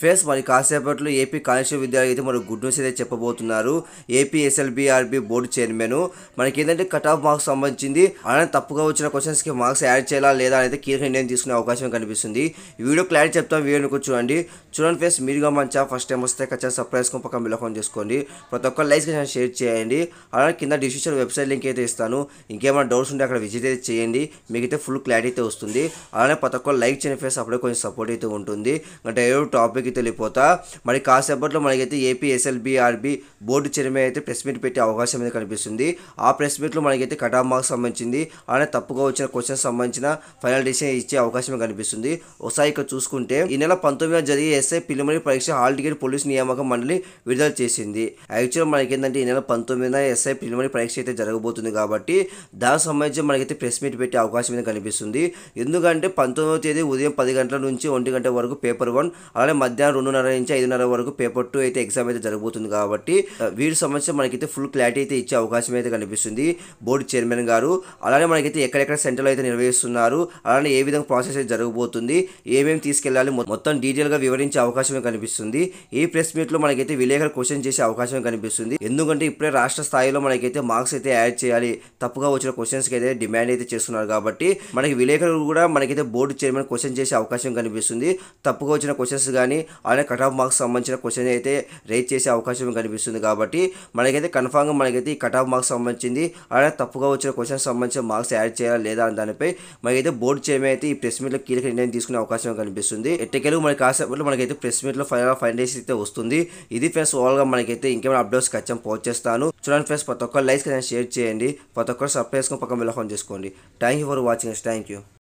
friends మరి కాసేపట్లో AP constable విద్యార్థి అయితే మనకు గుడ్ న్యూస్ అయితే చెప్పబోతున్నారు ఏపీ ఎస్ఎల్బిఆర్బి బోర్డు చైర్మన్ మనకి ఏంటంటే కట్ ఆఫ్ మార్క్స్ సంబంధించింది అలానే తప్పుగా వచ్చిన క్వశ్చన్స్కి మార్క్స్ యాడ్ చేయాలా లేదా అనేది కీలక నిర్ణయం తీసుకునే అవకాశం కనిపిస్తుంది వీడియో క్లారిటీ చెప్తాం వీడియోని చూడండి చూడండి ఫ్రెండ్స్ మీరుగా మంచిగా ఫస్ట్ టైం వస్తే ఖచ్చితంగా సర్ప్రైజ్ కొంపక బిలోకం చేసుకోండి ప్రతి ఒక్క లైక్ షేర్ చేయండి అలానే కింద డిస్క్రిప్షన్ వెబ్సైట్ లింక్ అయితే ఇస్తాను ఇంకేమైనా డౌట్స్ ఉంటే అక్కడ విజిట్ అయితే చేయండి మీకైతే ఫుల్ క్లారిటీ అయితే వస్తుంది అలానే ప్రతి ఒక్క లైక్ చేయని ఫ్రెండ్స్ అప్పుడే కొంచెం సపోర్ట్ అయితే ఉంటుంది అంటే ఏ టాపిక్ ముందుకు తెలియపోతా మరి కాసేపట్లో మనకైతే ఏపీ ఎస్ఎల్బిఆర్బి బోర్డు చైర్మన్ అయితే ప్రెస్ మీట్ పెట్టే అవకాశం అనేది కనిపిస్తుంది ఆ ప్రెస్ మీట్లో మనకైతే కటాఫ్ మార్క్స్ సంబంధించింది అలానే తప్పుగా వచ్చిన క్వశ్చన్ సంబంధించిన ఫైనల్ డిసిషన్ ఇచ్చే అవకాశం కనిపిస్తుంది ఒకసారి ఇక్కడ చూసుకుంటే ఈ నెల పంతొమ్మిదిన జరిగే ఎస్ఐ ప్రిలిమినరీ పరీక్ష హాల్ టికెట్ పోలీస్ నియామక మండలి విడుదల చేసింది యాక్చువల్ ఏంటంటే ఈ నెల పంతొమ్మిదిన ఎస్ఐ ప్రిలిమినరీ పరీక్ష అయితే జరగబోతుంది కాబట్టి దానికి సంబంధించి మనకైతే ప్రెస్ మీట్ పెట్టే అవకాశం అనేది కనిపిస్తుంది ఎందుకంటే పంతొమ్మిదవ తేదీ ఉదయం పది గంటల నుంచి ఒంటి గంటల వరకు పేపర్ వన్ అలానే మధ్య మధ్యాహ్నం రెండున్నర నుంచి ఐదున్నర వరకు పేపర్ టూ అయితే ఎగ్జామ్ అయితే జరగబోతుంది కాబట్టి వీరి సమస్య మనకైతే ఫుల్ క్లారిటీ అయితే ఇచ్చే అవకాశం అయితే కనిపిస్తుంది బోర్డు చైర్మన్ గారు అలానే మనకైతే ఎక్కడెక్కడ సెంటర్లు అయితే నిర్వహిస్తున్నారు అలానే ఏ విధంగా ప్రాసెస్ అయితే జరగబోతుంది ఏమేమి తీసుకెళ్లాలి మొత్తం డీటెయిల్గా వివరించే అవకాశం కనిపిస్తుంది ఈ ప్రెస్ మీట్లో మనకైతే విలేకరు క్వశ్చన్ చేసే అవకాశం కనిపిస్తుంది ఎందుకంటే ఇప్పుడే రాష్ట్ర స్థాయిలో మనకైతే మార్క్స్ అయితే యాడ్ చేయాలి తప్పుగా వచ్చిన క్వశ్చన్స్కి అయితే డిమాండ్ అయితే చేస్తున్నారు కాబట్టి మనకి విలేకరులు కూడా మనకైతే బోర్డు చైర్మన్ క్వశ్చన్ చేసే అవకాశం కనిపిస్తుంది తప్పుగా వచ్చిన క్వశ్చన్స్ కానీ ఆయన కట్ ఆఫ్ మార్క్స్ సంబంధించిన క్వశ్చన్ అయితే రేజ్ చేసే అవకాశం కనిపిస్తుంది కాబట్టి మనకైతే కన్ఫామ్గా మనకైతే ఈ కట్ ఆఫ్ మార్క్స్ సంబంధించింది ఆయన తప్పుగా వచ్చిన క్వశ్చన్ సంబంధించిన మార్క్స్ యాడ్ చేయాలా లేదా అని దానిపై మనకైతే బోర్డు చేయమే అయితే ఈ ప్రెస్ మీట్లో కీలక నిర్ణయం తీసుకునే అవకాశం కనిపిస్తుంది ఎట్టకేలు మనకి కాసేపట్లో మనకైతే ప్రెస్ మీట్లో ఫైనల్ ఫైనల్ డేస్ అయితే వస్తుంది ఇది ఫ్రెండ్స్ ఓవర్గా మనకైతే ఇంకేమైనా అప్డేట్స్ ఖచ్చితంగా పోస్ట్ చేస్తాను చూడండి ఫ్రెండ్స్ ప్రతి ఒక్కరు లైక్స్ కానీ షేర్ చేయండి ప్రతి ఒక్కరు సబ్స్క్రైబ్ చేసుకుని పక్కన వెళ్ళ చేసుకోండి thank you for watching thank you